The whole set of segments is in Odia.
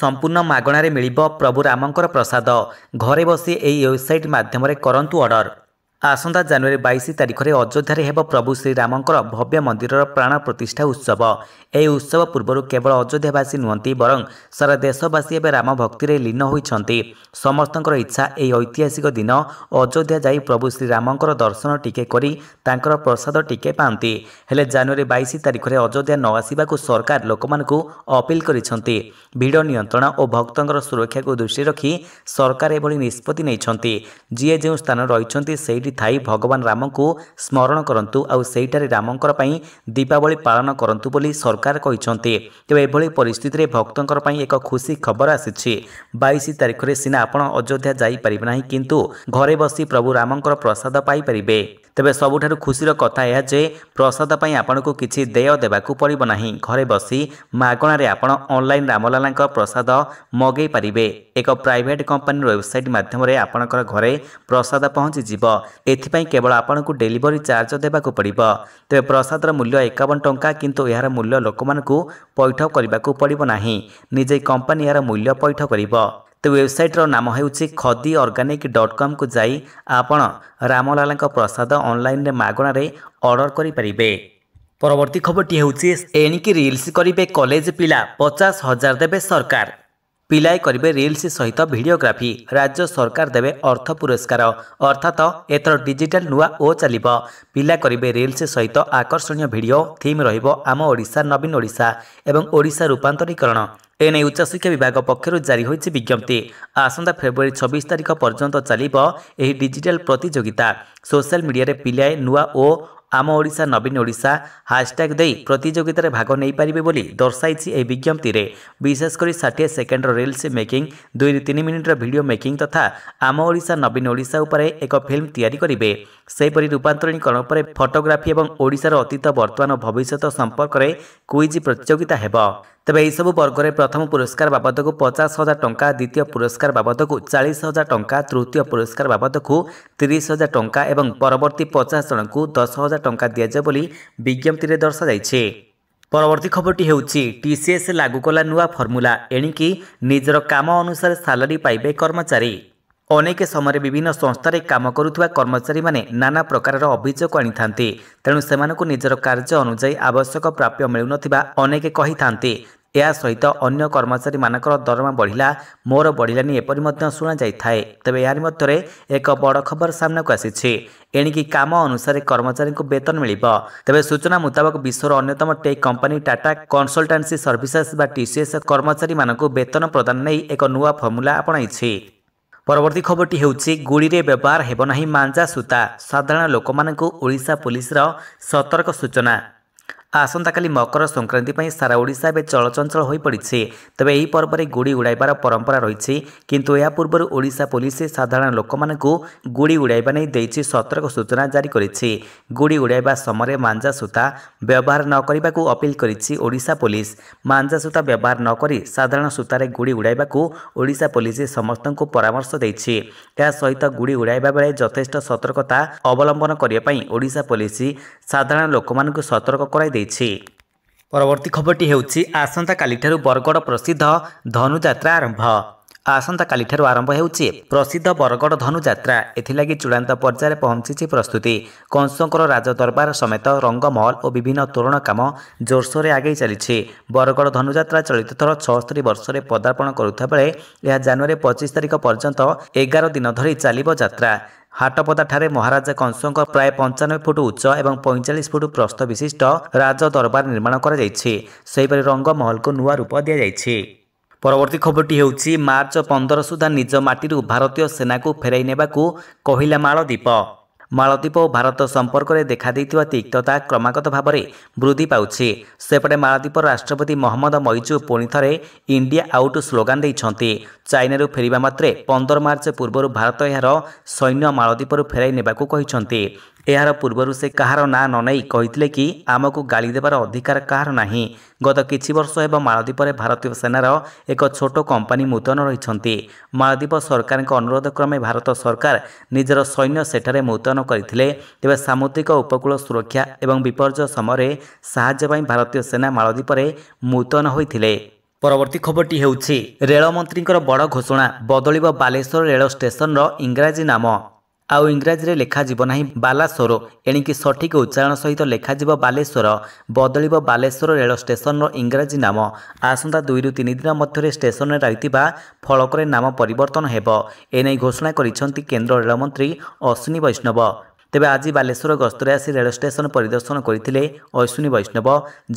ସମ୍ପୂର୍ଣ୍ଣ ମାଗଣାରେ ମିଳିବ ପ୍ରଭୁ ରାମଙ୍କର ପ୍ରସାଦ ଘରେ ବସି ଏହି ୱେବସାଇଟ୍ ମାଧ୍ୟମରେ କରନ୍ତୁ ଅର୍ଡର ଆସନ୍ତା ଜାନୁଆରୀ ବାଇଶ ତାରିଖରେ ଅଯୋଧ୍ୟାରେ ହେବ ପ୍ରଭୁ ଶ୍ରୀରାମଙ୍କର ଭବ୍ୟ ମନ୍ଦିରର ପ୍ରାଣ ପ୍ରତିଷ୍ଠା ଉତ୍ସବ ଏହି ଉତ୍ସବ ପୂର୍ବରୁ କେବଳ ଅଯୋଧ୍ୟାବାସୀ ନୁହନ୍ତି ବରଂ ସାରା ଦେଶବାସୀ ଏବେ ରାମ ଭକ୍ତିରେ ଲୀନ ହୋଇଛନ୍ତି ସମସ୍ତଙ୍କର ଇଚ୍ଛା ଏହି ଐତିହାସିକ ଦିନ ଅଯୋଧ୍ୟା ଯାଇ ପ୍ରଭୁ ଶ୍ରୀରାମଙ୍କର ଦର୍ଶନ ଟିକେ କରି ତାଙ୍କର ପ୍ରସାଦ ଟିକେ ପାଆନ୍ତି ହେଲେ ଜାନୁଆରୀ ବାଇଶ ତାରିଖରେ ଅଯୋଧ୍ୟା ନ ଆସିବାକୁ ସରକାର ଲୋକମାନଙ୍କୁ ଅପିଲ କରିଛନ୍ତି ଭିଡ଼ ନିୟନ୍ତ୍ରଣ ଓ ଭକ୍ତଙ୍କର ସୁରକ୍ଷାକୁ ଦୃଷ୍ଟି ରଖି ସରକାର ଏଭଳି ନିଷ୍ପତ୍ତି ନେଇଛନ୍ତି ଯିଏ ଯେଉଁ ସ୍ଥାନ ରହିଛନ୍ତି ସେଇଠି ଥାଇ ଭଗବାନ ରାମଙ୍କୁ ସ୍ମରଣ କରନ୍ତୁ ଆଉ ସେଇଠାରେ ରାମଙ୍କର ପାଇଁ ଦୀପାବଳି ପାଳନ କରନ୍ତୁ ବୋଲି ସରକାର କହିଛନ୍ତି ତେବେ ଏଭଳି ପରିସ୍ଥିତିରେ ଭକ୍ତଙ୍କର ପାଇଁ ଏକ ଖୁସି ଖବର ଆସିଛି ବାଇଶ ତାରିଖରେ ସିନା ଆପଣ ଅଯୋଧ୍ୟା ଯାଇପାରିବେ ନାହିଁ କିନ୍ତୁ ଘରେ ବସି ପ୍ରଭୁ ରାମଙ୍କର ପ୍ରସାଦ ପାଇପାରିବେ ତେବେ ସବୁଠାରୁ ଖୁସିର କଥା ଏହା ଯେ ପ୍ରସାଦ ପାଇଁ ଆପଣଙ୍କୁ କିଛି ଦେୟ ଦେବାକୁ ପଡ଼ିବ ନାହିଁ ଘରେ ବସି ମାଗଣାରେ ଆପଣ ଅନଲାଇନ୍ ରାମଲାଲାଙ୍କ ପ୍ରସାଦ ମଗେଇ ପାରିବେ ଏକ ପ୍ରାଇଭେଟ୍ କମ୍ପାନୀର ୱେବସାଇଟ୍ ମାଧ୍ୟମରେ ଆପଣଙ୍କର ଘରେ ପ୍ରସାଦ ପହଞ୍ଚିଯିବ ଏଥିପାଇଁ କେବଳ ଆପଣଙ୍କୁ ଡେଲିଭରି ଚାର୍ଜ ଦେବାକୁ ପଡ଼ିବ ତେବେ ପ୍ରସାଦର ମୂଲ୍ୟ ଏକାବନ ଟଙ୍କା କିନ୍ତୁ ଏହାର ମୂଲ୍ୟ ଲୋକମାନଙ୍କୁ ପୈଠ କରିବାକୁ ପଡ଼ିବ ନାହିଁ ନିଜେ କମ୍ପାନୀ ଏହାର ମୂଲ୍ୟ ପୈଠ କରିବ ତେବେ ୱେବସାଇଟ୍ର ନାମ ହେଉଛି ଖଦି ଅର୍ଗାନିକ ଡଟ୍ କମ୍କୁ ଯାଇ ଆପଣ ରାମଲାଲାଙ୍କ ପ୍ରସାଦ ଅନ୍ଲାଇନ୍ରେ ମାଗଣାରେ ଅର୍ଡ଼ର କରିପାରିବେ ପରବର୍ତ୍ତୀ ଖବରଟି ହେଉଛି ଏଣିକି ରିଲ୍ସ କରିବେ କଲେଜ ପିଲା ପଚାଶ ହଜାର ଦେବେ ସରକାର ପିଲାଏ କରିବେ ରିଲ୍ସ ସହିତ ଭିଡ଼ିଓଗ୍ରାଫି ରାଜ୍ୟ ସରକାର ଦେବେ ଅର୍ଥ ପୁରସ୍କାର ଅର୍ଥାତ ଏଥର ଡିଜିଟାଲ ନୂଆ ଓ ଚାଲିବ ପିଲା କରିବେ ରିଲ୍ସ ସହିତ ଆକର୍ଷଣୀୟ ଭିଡ଼ିଓ ଥିମ୍ ରହିବ ଆମ ଓଡ଼ିଶା ନବୀନ ଓଡ଼ିଶା ଏବଂ ଓଡ଼ିଶା ରୂପାନ୍ତରୀକରଣ ଏନେଇ ଉଚ୍ଚଶିକ୍ଷା ବିଭାଗ ପକ୍ଷରୁ ଜାରି ହୋଇଛି ବିଜ୍ଞପ୍ତି ଆସନ୍ତା ଫେବୃଆରୀ ଛବିଶ ତାରିଖ ପର୍ଯ୍ୟନ୍ତ ଚାଲିବ ଏହି ଡିଜିଟାଲ ପ୍ରତିଯୋଗିତା ସୋସିଆଲ ମିଡ଼ିଆରେ ପିଲାଏ ନୂଆ ଓ আম ওড়িশা নবীন ওড়িশা ହାଶଟ୍ୟାଗ୍ ଦେଇ ପ୍ରତିଯୋଗିତାରେ ଭାଗ ନେଇପାରିବେ ବୋଲି ଦର୍ଶାଇଛି ଏହି ବିଜ୍ଞପ୍ତିରେ ବିଶେଷ କରି ଷାଠିଏ ସେକେଣ୍ଡର ରିଲ୍ସ ମେକିଂ ଦୁଇରୁ ତିନି ମିନିଟର ଭିଡ଼ିଓ ମେକିଂ ତଥା ଆମ ଓଡ଼ିଶା ନବୀନ ଓଡ଼ିଶା ଉପରେ ଏକ ଫିଲ୍ମ ତିଆରି କରିବେ ସେହିପରି ରୂପାନ୍ତରୀକରଣ ପରେ ଫଟୋଗ୍ରାଫି ଏବଂ ଓଡ଼ିଶାର ଅତୀତ ବର୍ତ୍ତମାନ ଭବିଷ୍ୟତ ସମ୍ପର୍କରେ କୁଇଜ୍ ପ୍ରତିଯୋଗିତା ହେବ ତେବେ ଏହିସବୁ ବର୍ଗରେ ପ୍ରଥମ ପୁରସ୍କାର ବାବଦକୁ ପଚାଶ ହଜାର ଟଙ୍କା ଦ୍ୱିତୀୟ ପୁରସ୍କାର ବାବଦକୁ ଚାଳିଶ ହଜାର ଟଙ୍କା ତୃତୀୟ ପୁରସ୍କାର ବାବଦକୁ ତିରିଶ ହଜାର ଟଙ୍କା ଏବଂ ପରବର୍ତ୍ତୀ ପଚାଶ ଜଣଙ୍କୁ ଦଶ ହଜାର ଟଙ୍କା ଦିଆଯିବ ବୋଲି ବିଜ୍ଞପ୍ତିରେ ଦର୍ଶାଯାଇଛି ପରବର୍ତ୍ତୀ ଖବରଟି ହେଉଛି ଟିସିଏସ୍ ଲାଗୁ କଲା ନୂଆ ଫର୍ମୁଲା ଏଣିକି ନିଜର କାମ ଅନୁସାରେ ସାଲାରି ପାଇବେ କର୍ମଚାରୀ ଅନେକ ସମୟରେ ବିଭିନ୍ନ ସଂସ୍ଥାରେ କାମ କରୁଥିବା କର୍ମଚାରୀମାନେ ନାନା ପ୍ରକାରର ଅଭିଯୋଗ ଆଣିଥାନ୍ତି ତେଣୁ ସେମାନଙ୍କୁ ନିଜର କାର୍ଯ୍ୟ ଅନୁଯାୟୀ ଆବଶ୍ୟକ ପ୍ରାପ୍ୟ ମିଳୁନଥିବା ଅନେକ କହିଥାନ୍ତି ଏହା ସହିତ ଅନ୍ୟ କର୍ମଚାରୀମାନଙ୍କର ଦରମା ବଢ଼ିଲା ମୋର ବଢ଼ିଲାନି ଏପରି ମଧ୍ୟ ଶୁଣାଯାଇଥାଏ ତେବେ ଏହାରି ମଧ୍ୟରେ ଏକ ବଡ଼ ଖବର ସାମ୍ନାକୁ ଆସିଛି ଏଣିକି କାମ ଅନୁସାରେ କର୍ମଚାରୀଙ୍କୁ ବେତନ ମିଳିବ ତେବେ ସୂଚନା ମୁତାବକ ବିଶ୍ୱର ଅନ୍ୟତମ tech company Tata consultancy services ବା ଟିସିଏସ୍ କର୍ମଚାରୀମାନଙ୍କୁ ବେତନ ପ୍ରଦାନ ନେଇ ଏକ ନୂଆ ଫର୍ମୁଲା ଆପଣାଇଛି ପରବର୍ତ୍ତୀ ଖବରଟି ହେଉଛି ଗୁଳିରେ ବ୍ୟବହାର ହେବ ନାହିଁ ମାଞ୍ଜା ସୂତା ସାଧାରଣ ଲୋକମାନଙ୍କୁ ଓଡ଼ିଶା ପୋଲିସର ସତର୍କ ସୂଚନା ଆସନ୍ତାକାଲି ମକର ସଂକ୍ରାନ୍ତି ପାଇଁ ସାରା ଓଡ଼ିଶା ଏବେ ଚଳଚଞ୍ଚଳ ହୋଇପଡ଼ିଛି ତେବେ ଏହି ପର୍ବରେ ଗୁଡ଼ି ଉଡ଼ାଇବାର ପରମ୍ପରା ରହିଛି କିନ୍ତୁ ଏହା ପୂର୍ବରୁ ଓଡ଼ିଶା ପୋଲିସ ସାଧାରଣ ଲୋକମାନଙ୍କୁ ଗୁଡ଼ି ଉଡ଼ାଇବା ନେଇ ଦେଇଛି ସତର୍କ ସୂଚନା ଜାରି କରିଛି ଗୁଡ଼ି ଉଡ଼ାଇବା ସମୟରେ ମାଞ୍ଜା ସୂତା ବ୍ୟବହାର ନ କରିବାକୁ ଅପିଲ କରିଛି ଓଡ଼ିଶା ପୋଲିସ ମାଞ୍ଜା ସୂତା ବ୍ୟବହାର ନ କରି ସାଧାରଣ ସୂତାରେ ଗୁଡ଼ି ଉଡ଼ାଇବାକୁ ଓଡ଼ିଶା ପୋଲିସ ସମସ୍ତଙ୍କୁ ପରାମର୍ଶ ଦେଇଛି ଏହା ସହିତ ଗୁଡ଼ି ଉଡ଼ାଇବା ବେଳେ ଯଥେଷ୍ଟ ସତର୍କତା ଅବଲମ୍ବନ କରିବା ପାଇଁ ଓଡ଼ିଶା ପୋଲିସ ସାଧାରଣ ଲୋକମାନଙ୍କୁ ସତର୍କ କରାଇ ଦେଇଛି ଦେଇଛି ପରବର୍ତ୍ତୀ ଖବରଟି ହେଉଛି ଆସନ୍ତାକାଲିଠାରୁ ବରଗଡ଼ ପ୍ରସିଦ୍ଧ ଧନୁଯାତ୍ରା ଆରମ୍ଭ ଆସନ୍ତାକାଲିଠାରୁ ଆରମ୍ଭ ହେଉଛି ପ୍ରସିଦ୍ଧ ବରଗଡ଼ ଧନୁଯାତ୍ରା ଏଥିଲାଗି ଚୂଡ଼ାନ୍ତ ପର୍ଯ୍ୟାୟରେ ପହଞ୍ଚିଛି ପ୍ରସ୍ତୁତି କଂସଙ୍କର ରାଜଦରବାର ସମେତ ରଙ୍ଗମହଲ ଓ ବିଭିନ୍ନ ତୋରଣ କାମ ଜୋରସୋରରେ ଆଗେଇ ଚାଲିଛି ବରଗଡ଼ ଧନୁଯାତ୍ରା ଚଳିତ ଥର ଛଅସ୍ତରୀ ବର୍ଷରେ ପଦାର୍ପଣ କରୁଥିବା ବେଳେ ଏହା ଜାନୁଆରୀ ପଚିଶ ତାରିଖ ପର୍ଯ୍ୟନ୍ତ ଏଗାର ଦିନ ଧରି ଚାଲିବ ଯାତ୍ରା ହାଟପଦାଠାରେ ମହାରାଜା କଂସଙ୍କ ପ୍ରାୟ ପଞ୍ଚାନବେ ଫୁଟ ଉଚ୍ଚ ଏବଂ ପଇଁଚାଳିଶ ଫୁଟ ପ୍ରସ୍ତ ବିଶିଷ୍ଟ ରାଜ ଦରବାର ନିର୍ମାଣ କରାଯାଇଛି ସେହିପରି ରଙ୍ଗମହଲକୁ ନୂଆ ରୂପ ଦିଆଯାଇଛି ପରବର୍ତ୍ତୀ ଖବରଟି ହେଉଛି ମାର୍ଚ୍ଚ ପନ୍ଦର ସୁଦ୍ଧା ନିଜ ମାଟିରୁ ଭାରତୀୟ ସେନାକୁ ଫେରାଇ ନେବାକୁ କହିଲା ମାଳଦ୍ୱୀପ ମାଳଦ୍ୱୀପ ଓ ଭାରତ ସମ୍ପର୍କରେ ଦେଖାଦେଇଥିବା ତିକ୍ତତା କ୍ରମାଗତ ଭାବରେ ବୃଦ୍ଧି ପାଉଛି ସେପଟେ ମାଳଦ୍ୱୀପ ରାଷ୍ଟ୍ରପତି ମହମ୍ମଦ ମଇଜୁ ପୁଣି ଥରେ ଇଣ୍ଡିଆ ଆଉଟ୍ ସ୍ଲୋଗାନ ଦେଇଛନ୍ତି ଚାଇନାରୁ ଫେରିବା ମାତ୍ରେ ପନ୍ଦର ମାର୍ଚ୍ଚ ପୂର୍ବରୁ ଭାରତ ଏହାର ସୈନ୍ୟ ମାଳଦ୍ୱୀପରୁ ଫେରାଇ ନେବାକୁ କହିଛନ୍ତି ଏହାର ପୂର୍ବରୁ ସେ କାହାର ନାଁ ନ ନେଇ କହିଥିଲେ କି ଆମକୁ ଗାଳି ଦେବାର ଅଧିକାର କାହାର ନାହିଁ ଗତ କିଛି ବର୍ଷ ହେବ ମାଳଦ୍ୱୀପରେ ଭାରତୀୟ ସେନାର ଏକ ଛୋଟ କମ୍ପାନୀ ମୁତୟନ ରହିଛନ୍ତି ମାଳଦ୍ୱୀପ ସରକାରଙ୍କ ଅନୁରୋଧ କ୍ରମେ ଭାରତ ସରକାର ନିଜର ସୈନ୍ୟ ସେଠାରେ ମୁତୟନ କରିଥିଲେ ତେବେ ସାମୁଦ୍ରିକ ଉପକୂଳ ସୁରକ୍ଷା ଏବଂ ବିପର୍ଯ୍ୟୟ ସମୟରେ ସାହାଯ୍ୟ ପାଇଁ ଭାରତୀୟ ସେନା ମାଳଦ୍ୱୀପରେ ମୁତୟନ ହୋଇଥିଲେ ପରବର୍ତ୍ତୀ ଖବରଟି ହେଉଛି ରେଳମନ୍ତ୍ରୀଙ୍କର ବଡ଼ ଘୋଷଣା ବଦଳିବ ବାଲେଶ୍ୱର ରେଳ ଷ୍ଟେସନର ଇଂରାଜୀ ନାମ ଆଉ ଇଂରାଜୀରେ ଲେଖାଯିବ ନାହିଁ ବାଲାସ୍ୱର ଏଣିକି ସଠିକ ଉଚ୍ଚାରଣ ସହିତ ଲେଖାଯିବ ବାଲେଶ୍ୱର ବଦଳିବ ବାଲେଶ୍ୱର ରେଳ ଷ୍ଟେସନର ଇଂରାଜୀ ନାମ ଆସନ୍ତା ଦୁଇରୁ ତିନି ଦିନ ମଧ୍ୟରେ ଷ୍ଟେସନରେ ରହିଥିବା ଫଳକରେ ନାମ ପରିବର୍ତ୍ତନ ହେବ ଏନେଇ ଘୋଷଣା କରିଛନ୍ତି କେନ୍ଦ୍ର ରେଳମନ୍ତ୍ରୀ ଅଶ୍ୱିନୀ ବୈଷ୍ଣବ ତେବେ ଆଜି ବାଲେଶ୍ୱର ଗସ୍ତରେ ଆସି ରେଳ ଷ୍ଟେସନ ପରିଦର୍ଶନ କରିଥିଲେ ଐଶ୍ୱିନୀ ବୈଷ୍ଣବ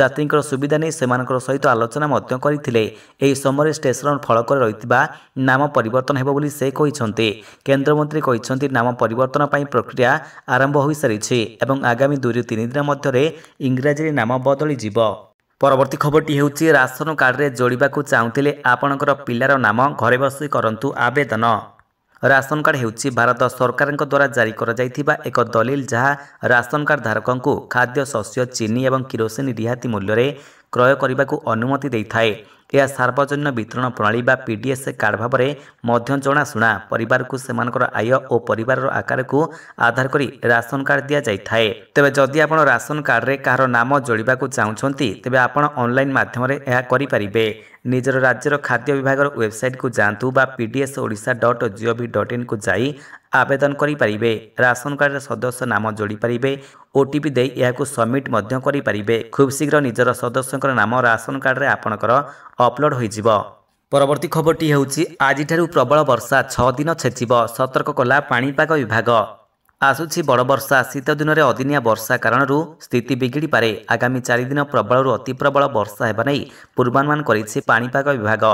ଯାତ୍ରୀଙ୍କର ସୁବିଧା ନେଇ ସେମାନଙ୍କର ସହିତ ଆଲୋଚନା ମଧ୍ୟ କରିଥିଲେ ଏହି ସମୟରେ ଷ୍ଟେସନ ଫଳକରେ ରହିଥିବା ନାମ ପରିବର୍ତ୍ତନ ହେବ ବୋଲି ସେ କହିଛନ୍ତି କେନ୍ଦ୍ରମନ୍ତ୍ରୀ କହିଛନ୍ତି ନାମ ପରିବର୍ତ୍ତନ ପାଇଁ ପ୍ରକ୍ରିୟା ଆରମ୍ଭ ହୋଇସାରିଛି ଏବଂ ଆଗାମୀ ଦୁଇରୁ ତିନି ଦିନ ମଧ୍ୟରେ ଇଂରାଜୀରେ ନାମ ବଦଳିଯିବ ପରବର୍ତ୍ତୀ ଖବରଟି ହେଉଛି ରାସନ କାର୍ଡରେ ଯୋଡ଼ିବାକୁ ଚାହୁଁଥିଲେ ଆପଣଙ୍କର ପିଲାର ନାମ ଘରେ ବସି କରନ୍ତୁ ଆବେଦନ ରାସନ କାର୍ଡ଼ ହେଉଛି ଭାରତ ସରକାରଙ୍କ ଦ୍ୱାରା ଜାରି କରାଯାଇଥିବା ଏକ ଦଲିଲ ଯାହା ରାସନ କାର୍ଡ଼ ଧାରକଙ୍କୁ ଖାଦ୍ୟ ଶସ୍ୟ ଚିନି ଏବଂ କିରୋସିନ ରିହାତି ମୂଲ୍ୟରେ କ୍ରୟ କରିବାକୁ ଅନୁମତି ଦେଇଥାଏ ଏହା ସାର୍ବଜନୀନ ବିତରଣ ପ୍ରଣାଳୀ ବା ପିଡିଏସ୍ କାର୍ଡ଼ ଭାବରେ ମଧ୍ୟ ଜଣାଶୁଣା ପରିବାରକୁ ସେମାନଙ୍କର ଆୟ ଓ ପରିବାରର ଆକାରକୁ ଆଧାର କରି ରାସନ କାର୍ଡ଼ ଦିଆଯାଇଥାଏ ତେବେ ଯଦି ଆପଣ ରାସନ କାର୍ଡ଼ରେ କାହାର ନାମ ଯୋଡ଼ିବାକୁ ଚାହୁଁଛନ୍ତି ତେବେ ଆପଣ ଅନ୍ଲାଇନ୍ ମାଧ୍ୟମରେ ଏହା କରିପାରିବେ ନିଜର ରାଜ୍ୟର ଖାଦ୍ୟ ବିଭାଗର ୱେବସାଇଟ୍କୁ ଯାଆନ୍ତୁ ବା P D S Odisha dot G O V dot ଇନ୍କୁ ଯାଇ ଆବେଦନ କରିପାରିବେ ରାସନ କାର୍ଡ଼ରେ ସଦସ୍ୟ ନାମ ଯୋଡ଼ିପାରିବେ ଓ ଟିପି ଦେଇ ଏହାକୁ ସବ୍ମିଟ୍ ମଧ୍ୟ କରିପାରିବେ ଖୁବ୍ ଶୀଘ୍ର ନିଜର ସଦସ୍ୟଙ୍କର ନାମ ରାସନ କାର୍ଡ଼ରେ ଆପଣଙ୍କର ଅପଲୋଡ଼ ହୋଇଯିବ ପରବର୍ତ୍ତୀ ଖବରଟି ହେଉଛି ଆଜିଠାରୁ ପ୍ରବଳ ବର୍ଷା ଛଅ ଦିନ ଛେଚିବ ସତର୍କ କଲା ପାଣିପାଗ ବିଭାଗ ଆସୁଛି ବଡ଼ ବର୍ଷା ଶୀତ ଦିନରେ ଅଦିନିଆ ବର୍ଷା କାରଣରୁ ସ୍ଥିତି ବିଗିଡ଼ିପାରେ ଆଗାମୀ ଚାରିଦିନ ପ୍ରବଳରୁ ଅତି ପ୍ରବଳ ବର୍ଷା ହେବା ନେଇ ପୂର୍ବାନୁମାନ କରିଛି ପାଣିପାଗ ବିଭାଗ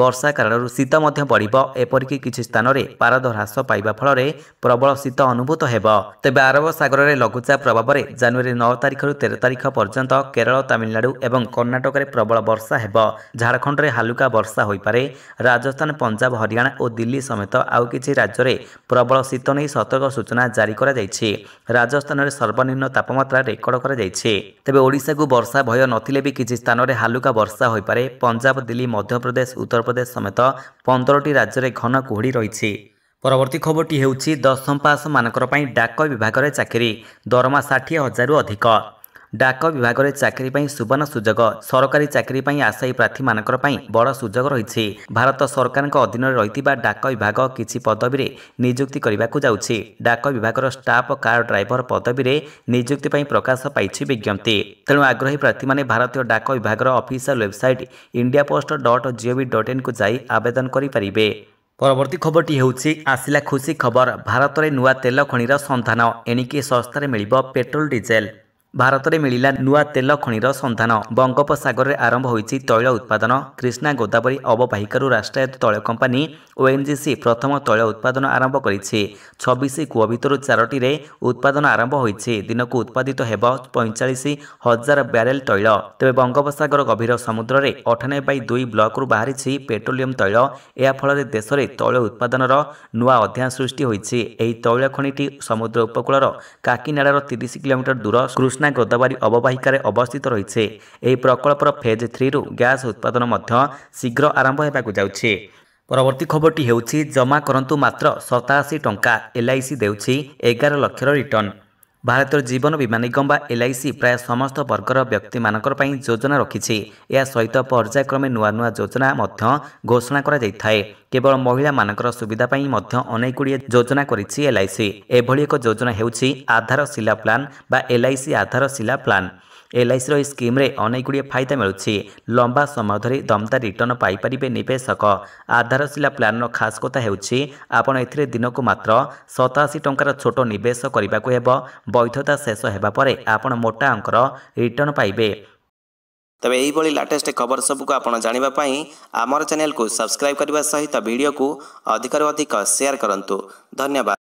ବର୍ଷା କାରଣରୁ ଶୀତ ମଧ୍ୟ ବଢ଼ିବ ଏପରିକି କିଛି ସ୍ଥାନରେ ପାରଦ ହ୍ରାସ ପାଇବା ଫଳରେ ପ୍ରବଳ ଶୀତ ଅନୁଭୂତ ହେବ ତେବେ ଆରବ ସାଗରରେ ଲଘୁଚାପ ପ୍ରଭାବରେ ଜାନୁଆରୀ ନଅ ତାରିଖରୁ ତେର ତାରିଖ ପର୍ଯ୍ୟନ୍ତ କେରଳ ତାମିଲନାଡୁ ଏବଂ କର୍ଣ୍ଣାଟକରେ ପ୍ରବଳ ବର୍ଷା ହେବ ଝାଡ଼ଖଣ୍ଡରେ ହାଲୁକା ବର୍ଷା ହୋଇପାରେ ରାଜସ୍ଥାନ ପଞ୍ଜାବ ହରିୟାଣା ଓ ଦିଲ୍ଲୀ ସମେତ ଆଉ କିଛି ରାଜ୍ୟରେ ପ୍ରବଳ ଶୀତ ନେଇ ସତର୍କ ସୂଚନା ଜାରି କରାଯାଇଛି ରାଜସ୍ଥାନରେ ସର୍ବନିମ୍ନ ତାପମାତ୍ରା ରେକର୍ଡ କରାଯାଇଛି ତେବେ ଓଡ଼ିଶାକୁ ବର୍ଷା ଭୟ ନଥିଲେ ବି କିଛି ସ୍ଥାନରେ ହାଲୁକା ବର୍ଷା ହୋଇପାରେ ପଞ୍ଜାବ ଦିଲ୍ଲୀ ମଧ୍ୟପ୍ରଦେଶ ଉତ୍ତରପ୍ରଦେଶ ସମେତ ପନ୍ଦରଟି ରାଜ୍ୟରେ ଘନ କୁହୁଡ଼ି ରହିଛି ପରବର୍ତ୍ତୀ ଖବରଟି ହେଉଛି ଦଶମ ପାସ୍ ମାନଙ୍କର ପାଇଁ ଡାକ ବିଭାଗରେ ଚାକିରି ଦରମା ଷାଠିଏ ହଜାରରୁ ଅଧିକ ଡାକ ବିଭାଗରେ ଚାକିରି ପାଇଁ ସୁବର୍ଣ୍ଣ ସୁଯୋଗ ସରକାରୀ ଚାକିରି ପାଇଁ ଆଶାୟୀ ପ୍ରାର୍ଥୀମାନଙ୍କର ପାଇଁ ବଡ଼ ସୁଯୋଗ ରହିଛି ଭାରତ ସରକାରଙ୍କ ଅଧୀନରେ ରହିଥିବା ଡାକ ବିଭାଗ କିଛି ପଦବୀରେ ନିଯୁକ୍ତି କରିବାକୁ ଯାଉଛି ଡାକ ବିଭାଗର ଷ୍ଟାଫ୍ କାର୍ ଡ୍ରାଇଭର ପଦବୀରେ ନିଯୁକ୍ତି ପାଇଁ ପ୍ରକାଶ ପାଇଛି ବିଜ୍ଞପ୍ତି ତେଣୁ ଆଗ୍ରହୀ ପ୍ରାର୍ଥୀମାନେ ଭାରତୀୟ ଡାକ ବିଭାଗର official website India post dot G O V dot ଇନ୍କୁ ଯାଇ ଆବେଦନ କରିପାରିବେ ପରବର୍ତ୍ତୀ ଖବରଟି ହେଉଛି ଆସିଲା ଖୁସି ଖବର ଭାରତରେ ନୂଆ ତେଲ ଖଣିର ସନ୍ଧାନ ଏଣିକି ଶସ୍ତାରେ ମିଳିବ ପେଟ୍ରୋଲ ଡିଜେଲ ଭାରତରେ ମିଳିଲା ନୂଆ ତେଲ ଖଣିର ସନ୍ଧାନ ବଙ୍ଗୋପସାଗରରେ ଆରମ୍ଭ ହୋଇଛି ତୈଳ ଉତ୍ପାଦନ କ୍ରିଷ୍ଣା ଗୋଦାବରୀ ଅବବାହିକାରୁ ରାଷ୍ଟ୍ରାୟତ୍ତ ତୈଳ କମ୍ପାନୀ ଓଏନ୍ଜିସି ପ୍ରଥମ ତୈଳ ଉତ୍ପାଦନ ଆରମ୍ଭ କରିଛି ଛବିଶ କୂଅ ଭିତରୁ ଚାରୋଟିରେ ଉତ୍ପାଦନ ଆରମ୍ଭ ହୋଇଛି ଦିନକୁ ଉତ୍ପାଦିତ ହେବ ପଇଁଚାଳିଶ ହଜାର ବ୍ୟାରେଲ୍ ତୈଳ ତେବେ ବଙ୍ଗୋପସାଗର ଗଭୀର ସମୁଦ୍ରରେ ଅଠାନବେ ବାଇ ଦୁଇ ବ୍ଲକରୁ ବାହାରିଛି ପେଟ୍ରୋଲିୟମ୍ ତୈଳ ଏହାଫଳରେ ଦେଶରେ ତୈଳ ଉତ୍ପାଦନର ନୂଆ ଅଧ୍ୟାୟ ସୃଷ୍ଟି ହୋଇଛି ଏହି ତୈଳ ଖଣିଟି ସମୁଦ୍ର ଉପକୂଳର କାକିନାଡ଼ାର ତିରିଶ କିଲୋମିଟର ଦୂର କୃଷ୍ଣା ଯମୁନା ଗୋଦାବରୀ ଅବବାହିକାରେ ଅବସ୍ଥିତ ରହିଛି ଏହି ପ୍ରକଳ୍ପର ଫେଜ୍ ଥ୍ରୀରୁ ଗ୍ୟାସ୍ ଉତ୍ପାଦନ ମଧ୍ୟ ଶୀଘ୍ର ଆରମ୍ଭ ହେବାକୁ ଯାଉଛି ପରବର୍ତ୍ତୀ ଖବରଟି ହେଉଛି ଜମା କରନ୍ତୁ ମାତ୍ର ସତାଅଶୀ ଟଙ୍କା ଏଲ୍ଆଇସି ଦେଉଛି ଏଗାର ଲକ୍ଷର ରିଟର୍ଣ୍ଣ ଭାରତୀୟ ଜୀବନ ବୀମା ନିଗମ ବା ଏଲ୍ଆଇସି ପ୍ରାୟ ସମସ୍ତ ବର୍ଗର ବ୍ୟକ୍ତିମାନଙ୍କର ପାଇଁ ଯୋଜନା ରଖିଛି ଏହା ସହିତ ପର୍ଯ୍ୟାୟକ୍ରମେ ନୂଆ ନୂଆ ଯୋଜନା ମଧ୍ୟ ଘୋଷଣା କରାଯାଇଥାଏ କେବଳ ମହିଳାମାନଙ୍କର ସୁବିଧା ପାଇଁ ମଧ୍ୟ ଅନେକ ଗୁଡ଼ିଏ ଯୋଜନା କରିଛି ଏଲ୍ଆଇସି ଏଭଳି ଏକ ଯୋଜନା ହେଉଛି ଆଧାର ଶିଲା ପ୍ଲାନ୍ ବା ଏଲ୍ଆଇସି ଆଧାର ଶିଲା ପ୍ଲାନ୍ ଏଲ୍ଆଇସିର ଏହି ସ୍କିମ୍ରେ ଅନେକ ଗୁଡ଼ିଏ ଫାଇଦା ମିଳୁଛି ଲମ୍ବା ସମୟ ଧରି ଦମଦାର ରିଟର୍ଣ୍ଣ ପାଇପାରିବେ ନିବେଶକ ଆଧାରଶିଲା ପ୍ଲାନ୍ର ଖାସ୍ କଥା ହେଉଛି ଆପଣ ଏଥିରେ ଦିନକୁ ମାତ୍ର ସତାଅଶୀ ଟଙ୍କାର ଛୋଟ ନିବେଶ କରିବାକୁ ହେବ ବୈଧତା ଶେଷ ହେବା ପରେ ଆପଣ ମୋଟା ଅଙ୍କର ରିଟର୍ଣ୍ଣ ପାଇବେ ତେବେ ଏହିଭଳି ଲାଟେଷ୍ଟ ଖବର ସବୁକୁ ଆପଣ ଜାଣିବା ପାଇଁ ଆମର ଚ୍ୟାନେଲକୁ ସବସ୍କ୍ରାଇବ୍ କରିବା ସହିତ ଭିଡ଼ିଓକୁ ଅଧିକରୁ ଅଧିକ ସେୟାର କରନ୍ତୁ ଧନ୍ୟବାଦ